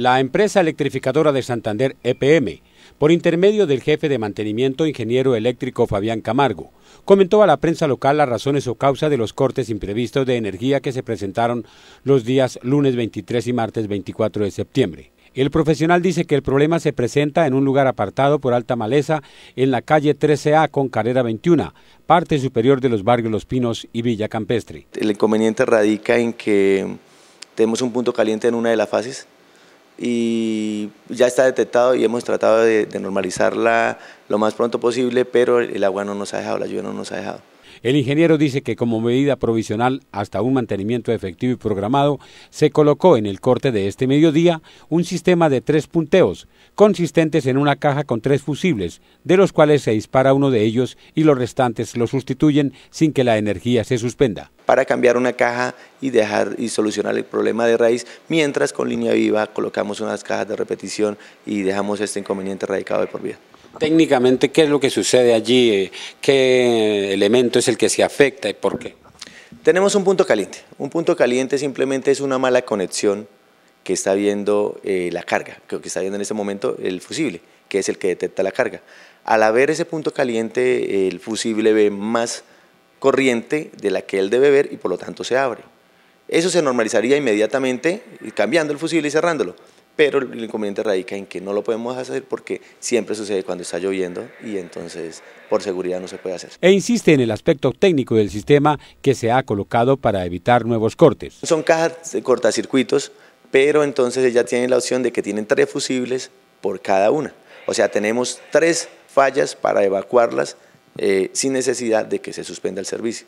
la empresa electrificadora de Santander EPM, por intermedio del jefe de mantenimiento ingeniero eléctrico Fabián Camargo, comentó a la prensa local las razones o causa de los cortes imprevistos de energía que se presentaron los días lunes 23 y martes 24 de septiembre. El profesional dice que el problema se presenta en un lugar apartado por alta maleza en la calle 13A con carrera 21, parte superior de los barrios Los Pinos y Villa Campestre. El inconveniente radica en que tenemos un punto caliente en una de las fases, y ya está detectado y hemos tratado de, normalizarla lo más pronto posible, pero el agua no nos ha dejado, la lluvia no nos ha dejado. El ingeniero dice que como medida provisional hasta un mantenimiento efectivo y programado, se colocó en el corte de este mediodía un sistema de tres punteos, consistentes en una caja con tres fusibles, de los cuales se dispara uno de ellos y los restantes lo sustituyen sin que la energía se suspenda. Para cambiar una caja y dejar y solucionar el problema de raíz, mientras con línea viva colocamos unas cajas de repetición y dejamos este inconveniente radicado de por vida. Técnicamente, ¿qué es lo que sucede allí? Eh, ¿Qué elemento es el que se afecta y por qué? Tenemos un punto caliente. Un punto caliente simplemente es una mala conexión que está viendo eh, la carga, que está viendo en este momento el fusible, que es el que detecta la carga. Al haber ese punto caliente, el fusible ve más corriente de la que él debe ver y por lo tanto se abre. Eso se normalizaría inmediatamente cambiando el fusible y cerrándolo pero el inconveniente radica en que no lo podemos hacer porque siempre sucede cuando está lloviendo y entonces por seguridad no se puede hacer. E insiste en el aspecto técnico del sistema que se ha colocado para evitar nuevos cortes. Son cajas de cortacircuitos, pero entonces ella tienen la opción de que tienen tres fusibles por cada una. O sea, tenemos tres fallas para evacuarlas eh, sin necesidad de que se suspenda el servicio.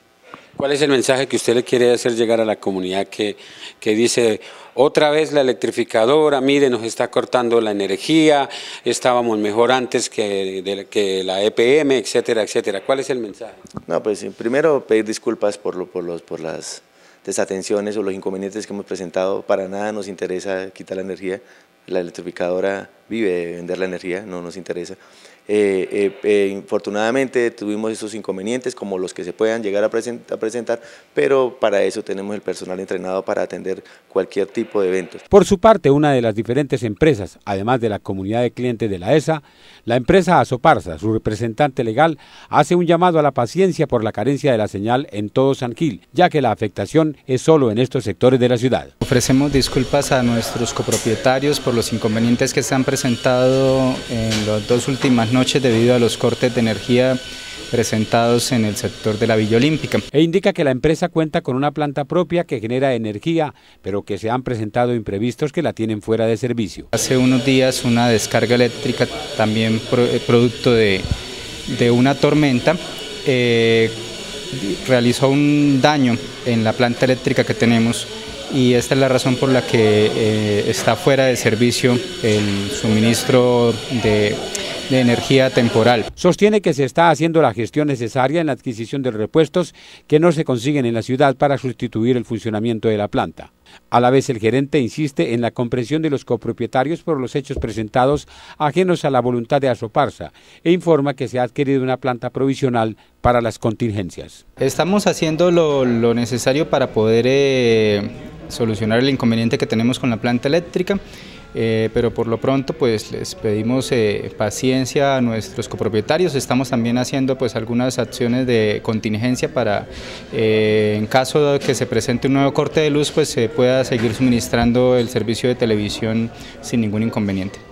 ¿Cuál es el mensaje que usted le quiere hacer llegar a la comunidad que, que dice, otra vez la electrificadora, mire, nos está cortando la energía, estábamos mejor antes que, que la EPM, etcétera, etcétera? ¿Cuál es el mensaje? No, pues primero pedir disculpas por, lo, por, los, por las desatenciones o los inconvenientes que hemos presentado. Para nada nos interesa quitar la energía. La electrificadora vive vender la energía, no nos interesa. Eh, eh, eh, infortunadamente tuvimos esos inconvenientes como los que se puedan llegar a, presentar, pero para eso tenemos el personal entrenado para atender cualquier tipo de eventos. Por su parte, una de las diferentes empresas, además de la comunidad de clientes de la ESA, la empresa Azoparza, su representante legal, hace un llamado a la paciencia por la carencia de la señal en todo San Gil, ya que la afectación es solo en estos sectores de la ciudad. Ofrecemos disculpas a nuestros copropietarios por los inconvenientes que han presentado presentado en las dos últimas noches debido a los cortes de energía presentados en el sector de la Villa Olímpica. E indica que la empresa cuenta con una planta propia que genera energía, pero que se han presentado imprevistos que la tienen fuera de servicio. Hace unos días una descarga eléctrica, también eh, producto de, una tormenta, eh, realizó un daño en la planta eléctrica que tenemos y esta es la razón por la que eh, está fuera de servicio el suministro de, energía temporal. Sostiene que se está haciendo la gestión necesaria en la adquisición de repuestos que no se consiguen en la ciudad para sustituir el funcionamiento de la planta. A la vez, el gerente insiste en la comprensión de los copropietarios por los hechos presentados ajenos a la voluntad de Asoparsa e informa que se ha adquirido una planta provisional para las contingencias. Estamos haciendo lo, necesario para poder eh, solucionar el inconveniente que tenemos con la planta eléctrica. Eh, pero por lo pronto pues les pedimos eh, paciencia a nuestros copropietarios, estamos también haciendo pues algunas acciones de contingencia para eh, en caso de que se presente un nuevo corte de luz pues se pueda seguir suministrando el servicio de televisión sin ningún inconveniente.